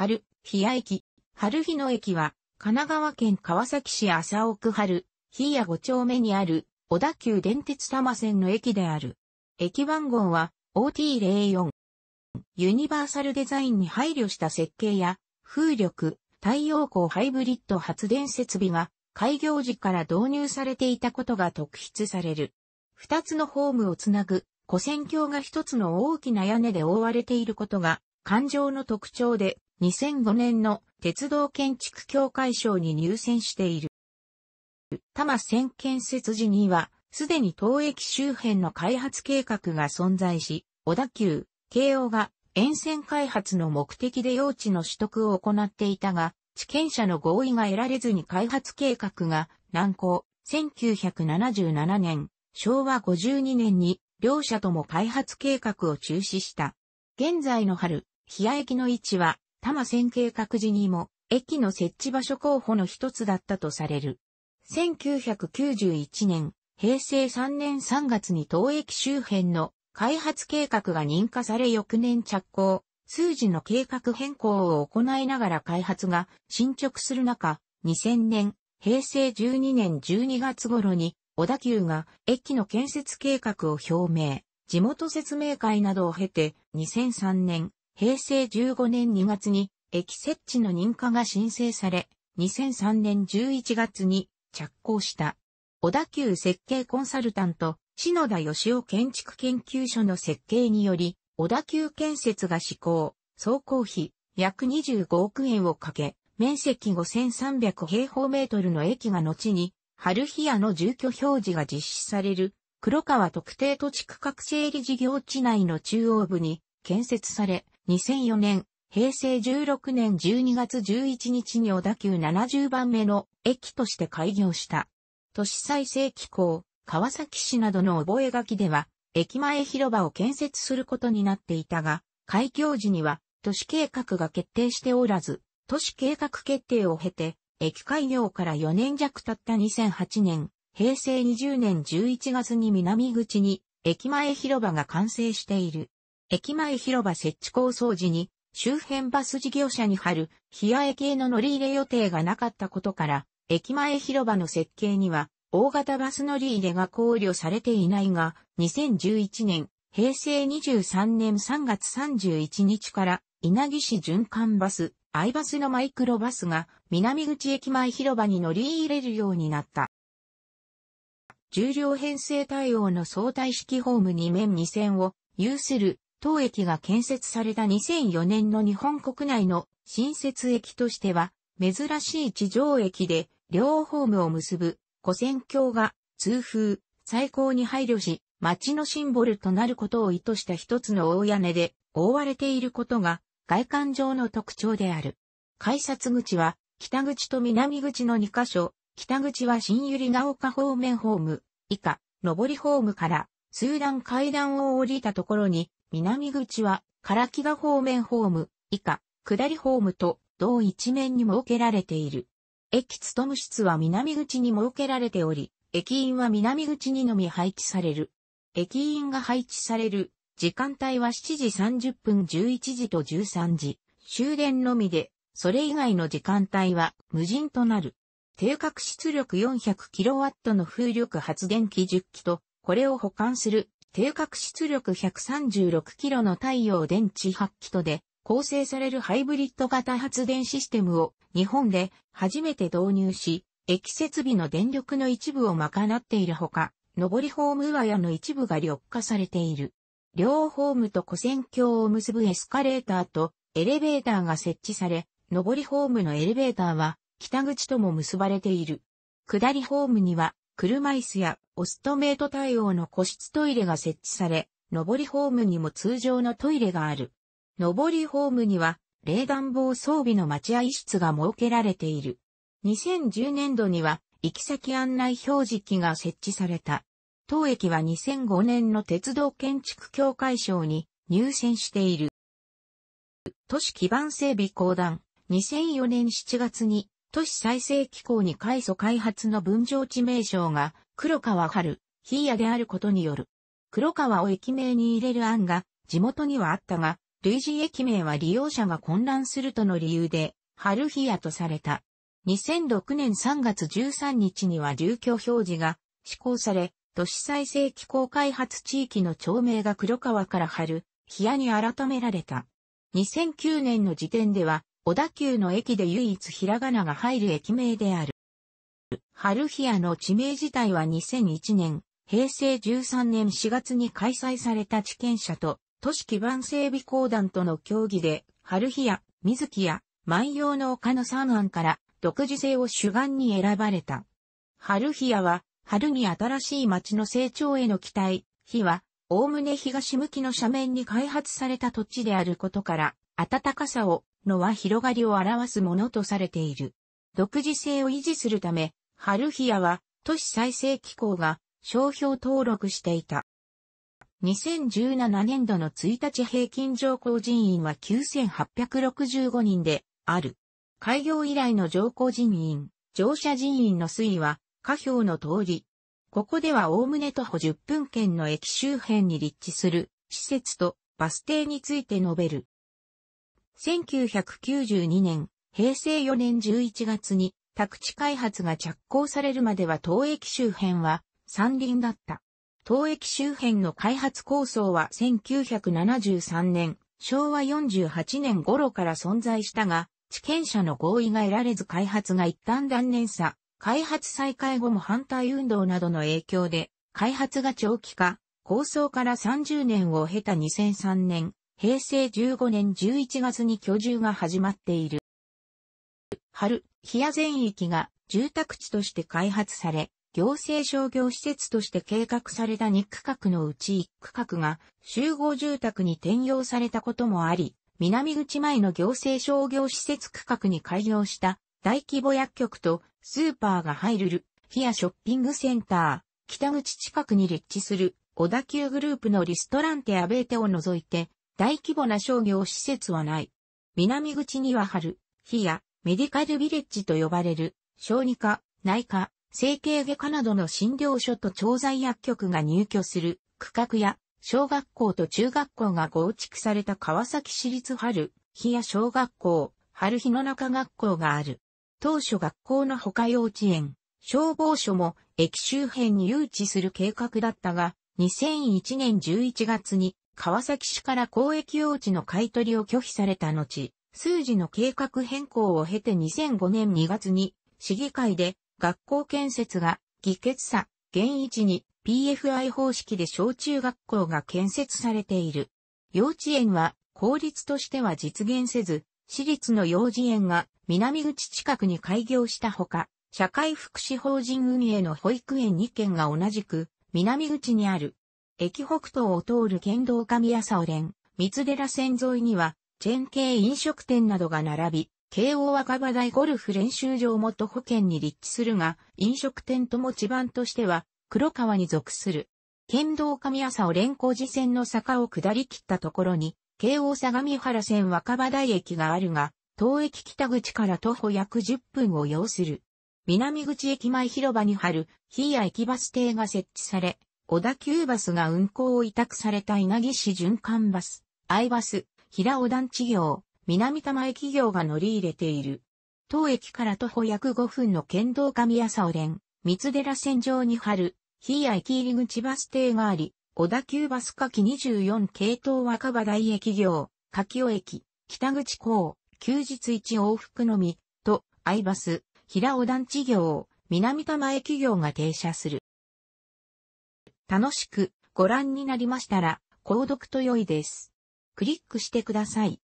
春、日谷駅。春日野駅は、神奈川県川崎市麻生区春、日谷5丁目にある、小田急電鉄多摩線の駅である。駅番号は、OT04。ユニバーサルデザインに配慮した設計や、風力、太陽光ハイブリッド発電設備が、開業時から導入されていたことが特筆される。二つのホームをつなぐ、古線橋が一つの大きな屋根で覆われていることが、環状の特徴で、2005年の鉄道建築協会賞に入選している。多摩線建設時には、すでに当駅周辺の開発計画が存在し、小田急、京王が沿線開発の目的で用地の取得を行っていたが、地権者の合意が得られずに開発計画が難航。1977年、昭和52年に両社とも開発計画を中止した。現在の春、日谷駅の位置は多摩線計画時にも、駅の設置場所候補の一つだったとされる。1991年、平成3年3月に当駅周辺の開発計画が認可され翌年着工、数字の計画変更を行いながら開発が進捗する中、2000年、平成12年12月頃に、小田急が駅の建設計画を表明、地元説明会などを経て、2003年、平成15年2月に駅設置の認可が申請され、2003年11月に着工した。小田急設計コンサルタント、篠田義雄建築研究所の設計により、小田急建設が施行、総工費約25億円をかけ、面積5300平方メートルの駅が後に、春日屋の住居表示が実施される、黒川特定土地区画整理事業地内の中央部に建設され、2004年、平成16年12月11日に小田急70番目の駅として開業した。都市再生機構、川崎市などの覚書では、駅前広場を建設することになっていたが、開業時には都市計画が決定しておらず、都市計画決定を経て、駅開業から4年弱経った2008年、平成20年11月に南口に駅前広場が完成している。駅前広場設置構想時に、周辺バス事業者に貼る、冷や駅への乗り入れ予定がなかったことから、駅前広場の設計には、大型バス乗り入れが考慮されていないが、2011年、平成23年3月31日から、稲城市循環バス、アイバスのマイクロバスが、南口駅前広場に乗り入れるようになった。重量編成対応の相対式ホーム2面2線を有する当駅が建設された2004年の日本国内の新設駅としては、珍しい地上駅で両ホームを結ぶ古線橋が通風、最高に配慮し、街のシンボルとなることを意図した一つの大屋根で覆われていることが外観上の特徴である。改札口は北口と南口の2カ所、北口は新百合ヶ丘方面ホーム、以下、上りホームからスーダン階段を降りたところに、南口は、唐木場方面ホーム、以下、下りホームと、同一面に設けられている。駅務室は南口に設けられており、駅員は南口にのみ配置される。駅員が配置される時間帯は7時30分11時と13時、終電のみで、それ以外の時間帯は無人となる。定格出力 400kW の風力発電機10機とこれを保管する定格出力1 3 6キロの太陽電池発揮とで構成されるハイブリッド型発電システムを日本で初めて導入し、液設備の電力の一部を賄っているほか、上りホーム上屋の一部が緑化されている。両ホームと古線橋を結ぶエスカレーターとエレベーターが設置され、上りホームのエレベーターは北口とも結ばれている。下りホームには車椅子やオストメイト対応の個室トイレが設置され、上りホームにも通常のトイレがある。上りホームには、冷暖房装備の待合室が設けられている。2010年度には、行き先案内表示機が設置された。当駅は2005年の鉄道建築協会賞に入選している。都市基盤整備公団、2004年7月に都市再生機構に改祖開発の分譲地名称が黒川春、日ーであることによる。黒川を駅名に入れる案が地元にはあったが、類似駅名は利用者が混乱するとの理由で、春日ヤとされた。2006年3月13日には住居表示が施行され、都市再生機構開発地域の町名が黒川から春、日ヤに改められた。2009年の時点では、小田急の駅で唯一ひらがなが入る駅名である。ハルヒアの地名自体は2001年、平成13年4月に開催された地権者と都市基盤整備公団との協議で、ハルヒア、水木や万葉の丘の3案から独自性を主眼に選ばれた。ハルヒアは、春に新しい町の成長への期待、日は、おおむね東向きの斜面に開発された土地であることから、暖かさを、のは広がりを表すものとされている。独自性を維持するため、ハルヒアは都市再生機構が商標登録していた。2017年度の1日平均上降人員は9865人である。開業以来の上降人員、乗車人員の推移は下表の通り。ここでは概ね徒歩10分圏の駅周辺に立地する施設とバス停について述べる。1992年、平成4年11月に宅地開発が着工されるまでは東駅周辺は山林だった。東駅周辺の開発構想は1973年、昭和48年頃から存在したが、地権者の合意が得られず開発が一旦断念さ、開発再開後も反対運動などの影響で、開発が長期化、構想から30年を経た2003年、平成15年11月に居住が始まっている。春、日屋全域が住宅地として開発され、行政商業施設として計画された2区画のうち1区画が集合住宅に転用されたこともあり、南口前の行政商業施設区画に開業した大規模薬局とスーパーが入るる、日屋ショッピングセンター、北口近くに立地する小田急グループのリストランテアベーテを除いて大規模な商業施設はない。南口には春、日屋、メディカルビレッジと呼ばれる、小児科、内科、整形外科などの診療所と調剤薬局が入居する区画や小学校と中学校が合築された川崎市立春日や小学校、春日の中学校がある。当初学校の他幼稚園、消防署も駅周辺に誘致する計画だったが、2001年11月に川崎市から公益用地の買取を拒否された後、数字の計画変更を経て2005年2月に市議会で学校建設が議決さ、現一に PFI 方式で小中学校が建設されている。幼稚園は公立としては実現せず、私立の幼児園が南口近くに開業したほか、社会福祉法人運営の保育園2件が同じく南口にある。駅北東を通る県道上朝連、三寺線沿いにはチェーン系飲食店などが並び、京王若葉台ゴルフ練習場も徒歩圏に立地するが、飲食店とも地盤としては、黒川に属する。県道上朝を連行寺線の坂を下り切ったところに、京王相模原線若葉台駅があるが、当駅北口から徒歩約10分を要する。南口駅前広場に張る、日谷駅バス停が設置され、小田急バスが運行を委託された稲城市循環バス、アイバス、平尾団地業、南玉駅業が乗り入れている。当駅から徒歩約5分の県道上朝尾連、三寺線上に張る、非谷駅入口バス停があり、小田急バス夏季24系統若葉台駅業、柿尾駅、北口港、休日1往復のみ、と、アイバス、平尾団地業、南玉駅業が停車する。楽しくご覧になりましたら、購読と良いです。クリックしてください。